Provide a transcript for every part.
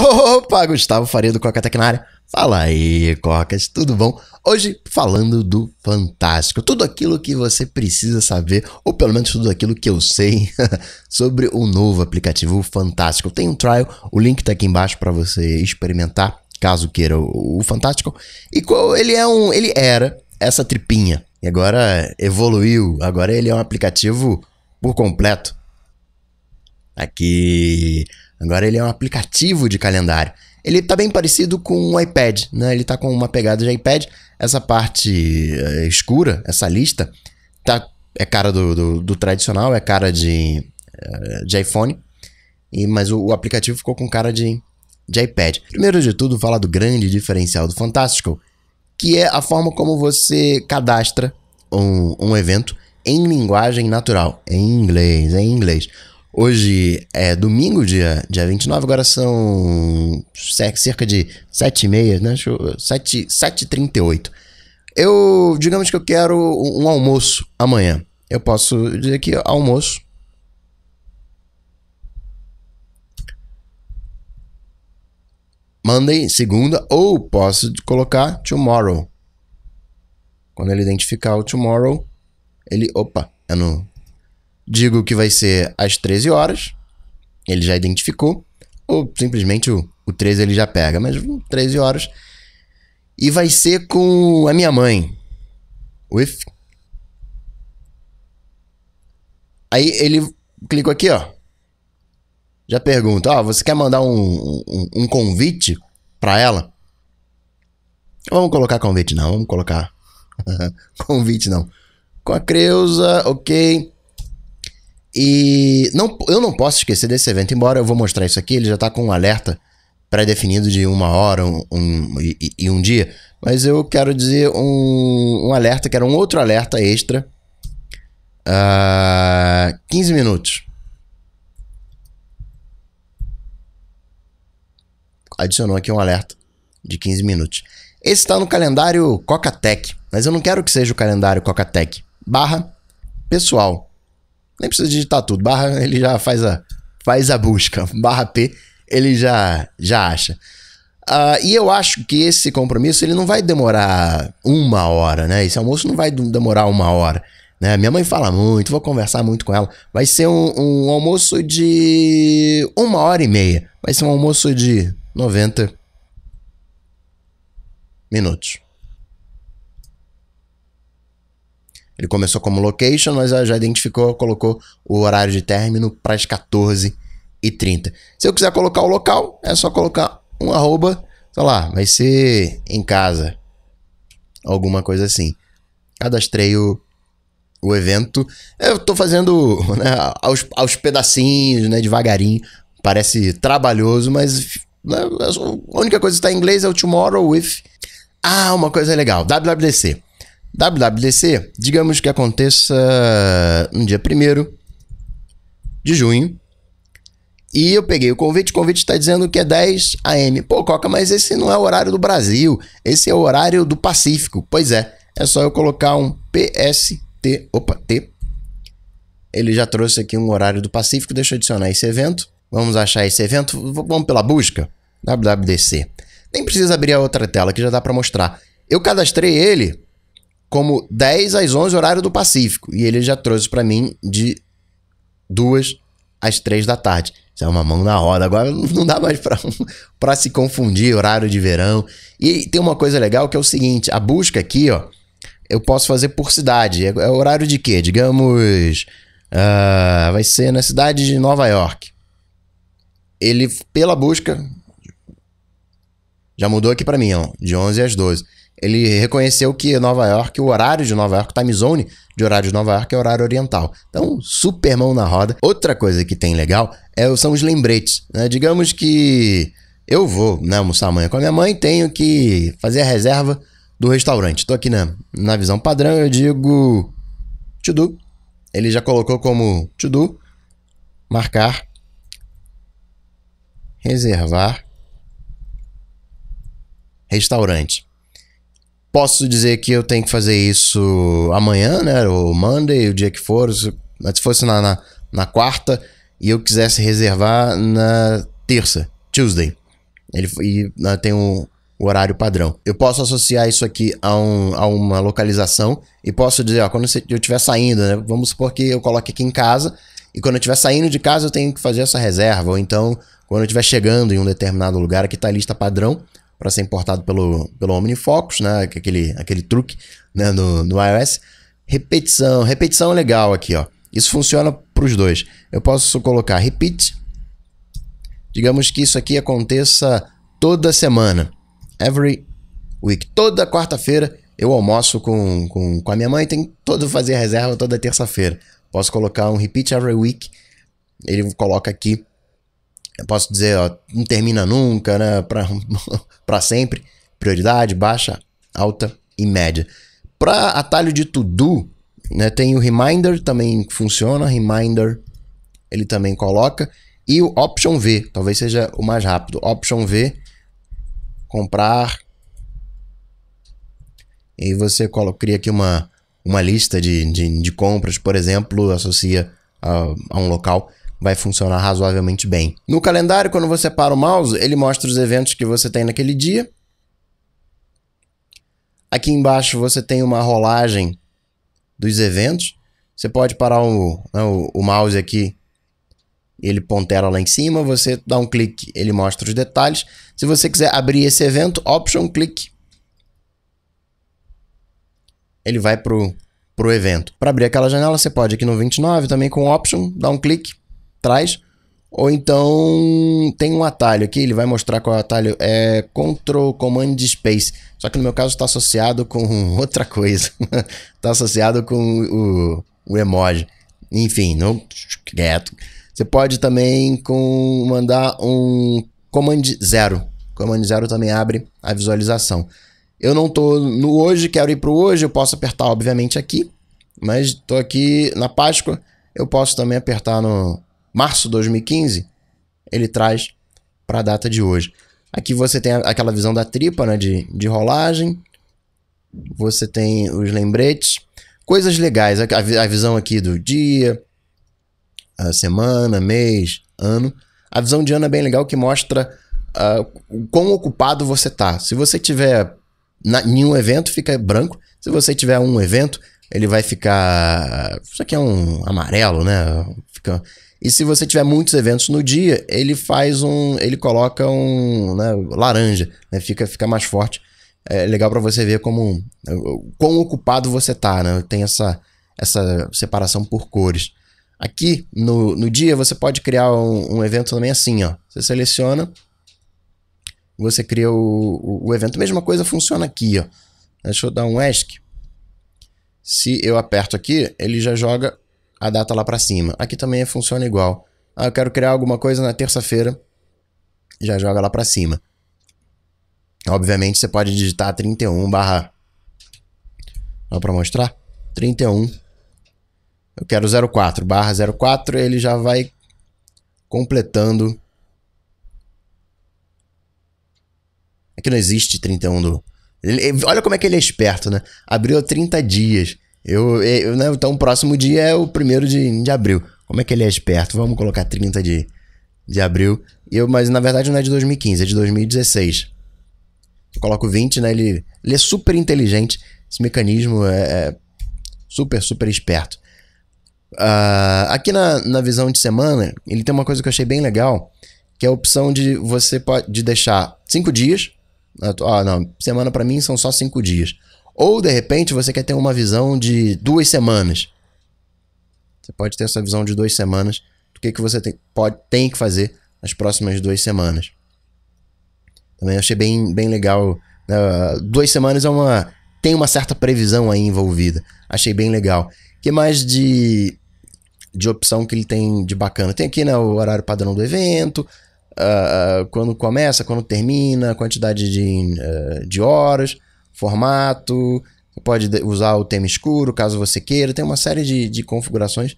Opa, Gustavo Faria do Coca Tecnária. Fala aí, Cocas, tudo bom? Hoje falando do fantástico, tudo aquilo que você precisa saber, ou pelo menos tudo aquilo que eu sei sobre o novo aplicativo Fantástico. Tem um trial, o link tá aqui embaixo para você experimentar, caso queira o, o Fantástico. E qual, ele é um, ele era essa tripinha e agora evoluiu, agora ele é um aplicativo por completo. Aqui Agora ele é um aplicativo de calendário. Ele tá bem parecido com o um iPad, né? Ele tá com uma pegada de iPad. Essa parte eh, escura, essa lista, tá, é cara do, do, do tradicional, é cara de, eh, de iPhone. E, mas o, o, aplicativo ficou com cara de, de iPad. Primeiro de tudo, falar do grande diferencial do Fantástico, que é a forma como você cadastra um, um evento em linguagem natural, em inglês, em inglês. Hoje é domingo, dia, dia 29, agora são cerca de 7h30, né? 7h38. Eu, digamos que eu quero um almoço amanhã. Eu posso dizer que almoço. Monday, segunda, ou posso colocar tomorrow. Quando ele identificar o tomorrow, ele, opa, é no Digo que vai ser às 13 horas. Ele já identificou. Ou simplesmente o, o 13 ele já pega. Mas 13 horas. E vai ser com a minha mãe. With. Aí ele clica aqui, ó. Já pergunta, ó, oh, você quer mandar um, um, um convite para ela? Vamos colocar convite não, vamos colocar convite não. Com a Creuza, ok. E não, eu não posso esquecer desse evento, embora eu vou mostrar isso aqui, ele já está com um alerta pré-definido de uma hora um, um e, e, um dia, mas eu quero dizer um, um alerta, que era um outro alerta extra. Uh, ah, 15 minutos. Adicionou aqui um alerta de 15 minutos. Esse está no calendário Coca-Tech, mas eu não quero que seja o calendário Coca-Tech. Barra pessoal. Nem precisa digitar tudo. Barra, ele já faz a, faz a busca. Barra P, ele já, já acha. Uh, e eu acho que esse compromisso ele não vai demorar uma hora, né? Esse almoço não vai demorar uma hora. Né? Minha mãe fala muito, vou conversar muito com ela. Vai ser um, um almoço de uma hora e meia. Vai ser um almoço de 90 minutos. Ele começou como location, mas já identificou, colocou o horário de término para as 14 e 30. Se eu quiser colocar o local, é só colocar um arroba, sei lá, vai ser em casa. Alguma coisa assim. Cadastrei o, o evento. Eu estou fazendo né, aos, aos pedacinhos, né, devagarinho. Parece trabalhoso, mas né, a única coisa que está em inglês é o Tomorrow with... Ah, uma coisa legal, WWDC. WWDC, digamos que aconteça no dia 1 de junho. E eu peguei o convite, o convite está dizendo que é 10 AM. Pô, Coca, mas esse não é o horário do Brasil, esse é o horário do Pacífico. Pois é, é só eu colocar um PST, opa, T. Ele já trouxe aqui um horário do Pacífico, deixa eu adicionar esse evento. Vamos achar esse evento, vamos pela busca, WWDC. Nem precisa abrir a outra tela que já dá para mostrar. Eu cadastrei ele como 10 às 11 horário do Pacífico. E ele já trouxe para mim de 2 às 3 da tarde. Isso é uma mão na roda. Agora não dá mais para se confundir horário de verão. E tem uma coisa legal que é o seguinte: a busca aqui, ó, eu posso fazer por cidade. É, é horário de quê? Digamos. Uh, vai ser na cidade de Nova York. Ele, pela busca. Já mudou aqui para mim, ó, de 11 às 12 ele reconheceu que Nova York, o horário de Nova York, time zone de horário de Nova York é horário oriental. Então, super mão na roda. Outra coisa que tem legal é, são os lembretes. Né? Digamos que eu vou né, almoçar amanhã com a minha mãe, tenho que fazer a reserva do restaurante. Estou aqui na, na visão padrão, eu digo to do. Ele já colocou como to do, marcar, reservar, restaurante posso dizer que eu tenho que fazer isso amanhã, né? Ou Monday, o dia que for. Se, se fosse na, na, na quarta e eu quisesse reservar na terça, Tuesday. Ele, e né, tem um, o horário padrão. Eu posso associar isso aqui a, um, a uma localização e posso dizer, ó, quando eu estiver saindo, né? Vamos supor que eu coloque aqui em casa e quando eu estiver saindo de casa eu tenho que fazer essa reserva. Ou então, quando eu estiver chegando em um determinado lugar, aqui está a lista padrão para ser importado pelo, pelo OmniFocus, né? É aquele, aquele truque né? no, no iOS. Repetição, repetição é legal aqui, ó. Isso funciona para os dois. Eu posso colocar repeat. Digamos que isso aqui aconteça toda semana. Every week. Toda quarta-feira eu almoço com, com, com a minha mãe, tem todo fazer reserva toda terça-feira. Posso colocar um repeat every week. Ele coloca aqui eu posso dizer, ó, não termina nunca, né? Para sempre. Prioridade, baixa, alta e média. Para atalho de to-do, né, tem o reminder, também funciona. Reminder, ele também coloca. E o option V, talvez seja o mais rápido. Option V, comprar. E você coloca, cria aqui uma, uma lista de, de, de compras, por exemplo, associa a, a um local vai funcionar razoavelmente bem. No calendário, quando você para o mouse, ele mostra os eventos que você tem naquele dia. Aqui embaixo você tem uma rolagem dos eventos. Você pode parar o, né, o, o mouse aqui ele pontera lá em cima, você dá um clique, ele mostra os detalhes. Se você quiser abrir esse evento, option clique. Ele vai pro pro evento. Para abrir aquela janela, você pode aqui no 29 também com option, dá um clique trás. Ou então tem um atalho aqui, ele vai mostrar qual é o atalho. É Ctrl Command Space. Só que no meu caso está associado com outra coisa. Está associado com o, o emoji. Enfim, não quieto. Você pode também com mandar um Command Zero. Command Zero também abre a visualização. Eu não estou no hoje, quero ir para o hoje. Eu posso apertar, obviamente, aqui. Mas estou aqui na Páscoa. Eu posso também apertar no março de 2015, ele traz para a data de hoje. Aqui você tem aquela visão da tripa, né, de, de rolagem. Você tem os lembretes. Coisas legais. A, a visão aqui do dia, a semana, mês, ano. A visão de ano é bem legal que mostra uh, quão ocupado você tá. Se você tiver na, nenhum evento, fica branco. Se você tiver um evento, ele vai ficar. Isso aqui é um amarelo, né? Fica e se você tiver muitos eventos no dia, ele faz um. Ele coloca um. Né, laranja, né? Fica, fica mais forte. É legal para você ver como. Né, quão ocupado você tá, né? Tem essa, essa separação por cores. Aqui no, no dia você pode criar um, um evento também assim, ó. Você seleciona, você cria o, o, evento. Mesma coisa funciona aqui, ó. Deixa eu dar um ESC. Se eu aperto aqui, ele já joga a data lá para cima. Aqui também funciona igual. Ah, eu quero criar alguma coisa na terça-feira, já joga lá para cima. Obviamente você pode digitar 31 barra... Dá para mostrar? 31. Eu quero 04 barra 04, ele já vai completando... Aqui não existe 31 do... Ele, olha como é que ele é esperto, né? Abriu 30 dias. Eu, eu né, então, o próximo dia é o primeiro de, de abril. Como é que ele é esperto? Vamos colocar 30 de, de abril. Eu, mas na verdade não é de 2015, é de 2016. Eu coloco 20, né? Ele, ele é super inteligente. Esse mecanismo é, é super, super esperto. Uh, aqui na, na visão de semana, ele tem uma coisa que eu achei bem legal, que é a opção de você pode de deixar cinco dias. Ah, ah não, semana para mim são só cinco dias. Ou, de repente, você quer ter uma visão de duas semanas. Você pode ter essa visão de duas semanas do que, que você tem, pode, tem que fazer nas próximas duas semanas. Também achei bem, bem legal. Uh, duas semanas é uma. tem uma certa previsão aí envolvida. Achei bem legal. que mais de, de opção que ele tem de bacana? Tem aqui né, o horário padrão do evento, uh, quando começa, quando termina, quantidade de, uh, de horas formato, pode usar o tema escuro caso você queira, tem uma série de, de configurações.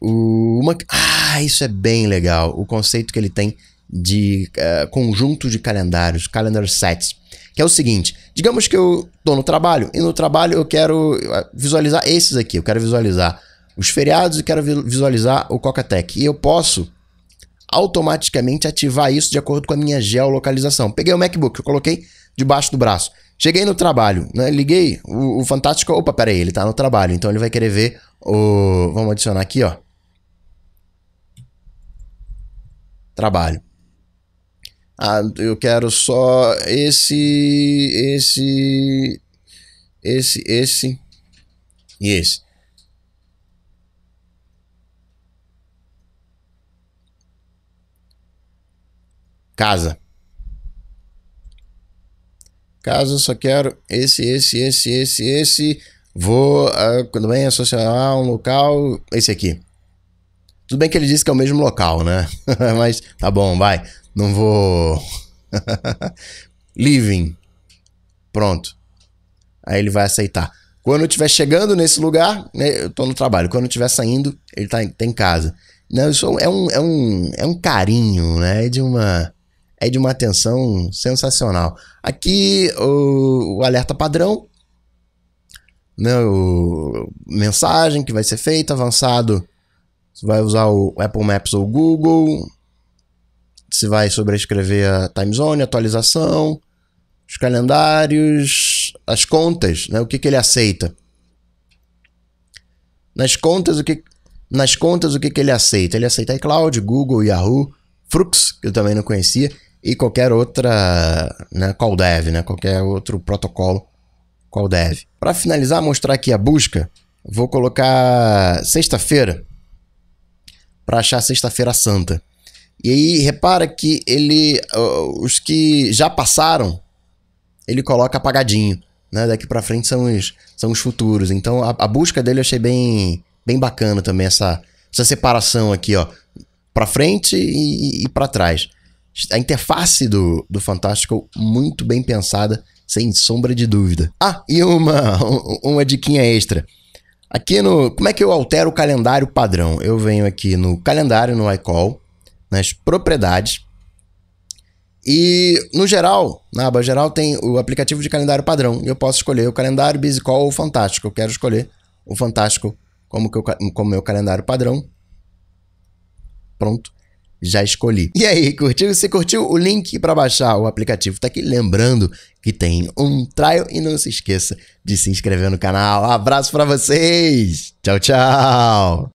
O, uma, ah, isso é bem legal, o conceito que ele tem de uh, conjunto de calendários, calendar sets, que é o seguinte, digamos que eu estou no trabalho, e no trabalho eu quero eh, visualizar esses aqui, eu quero visualizar os feriados e quero visualizar o Cocatec, e eu posso automaticamente ativar isso de acordo com a minha geolocalização. Peguei o MacBook, eu coloquei debaixo do braço. Cheguei no trabalho, né? Liguei. O, o Fantástico. Opa, peraí, ele tá no trabalho. Então ele vai querer ver o. Vamos adicionar aqui, ó. Trabalho. Ah, eu quero só esse. Esse. Esse, esse. E esse. Casa. Caso eu só quero esse, esse, esse, esse, esse, vou uh, bem associar um local, esse aqui. Tudo bem que ele disse que é o mesmo local, né? Mas tá bom, vai. Não vou. Living. Pronto. Aí ele vai aceitar. Quando eu estiver chegando nesse lugar, né, eu estou no trabalho. Quando eu estiver saindo, ele está em, tá em casa. Não, isso é um, é um, é um carinho, né? De uma é de uma atenção sensacional. Aqui o, o alerta padrão, né, o, mensagem que vai ser feita, avançado, você vai usar o Apple Maps ou o Google, você vai sobrescrever a time zone, atualização, os calendários, as contas, né, o que, que ele aceita. Nas contas, o que, nas contas, o que, que ele aceita? Ele aceita iCloud, Google, Yahoo, Frux que eu também não conhecia, e qualquer outra, né, call dev, né, qualquer outro protocolo call dev. Para finalizar, mostrar aqui a busca, vou colocar sexta-feira para achar sexta-feira santa. E aí repara que ele os que já passaram, ele coloca apagadinho, né? Daqui para frente são os são os futuros. Então a, a, busca dele eu achei bem bem bacana também essa essa separação aqui, ó, para frente e, e para trás a interface do, do Fantástico muito bem pensada, sem sombra de dúvida. Ah, e uma, uma diquinha extra. Aqui no. Como é que eu altero o calendário padrão? Eu venho aqui no calendário, no iCall, nas propriedades. E no geral, na aba geral, tem o aplicativo de calendário padrão. Eu posso escolher o calendário Busy ou Fantástico. Eu quero escolher o Fantástico como, que eu, como meu calendário padrão. Pronto já escolhi. E aí, curtiu? Se curtiu, o link para baixar o aplicativo tá aqui. Lembrando que tem um trial e não se esqueça de se inscrever no canal. abraço para vocês. Tchau, tchau.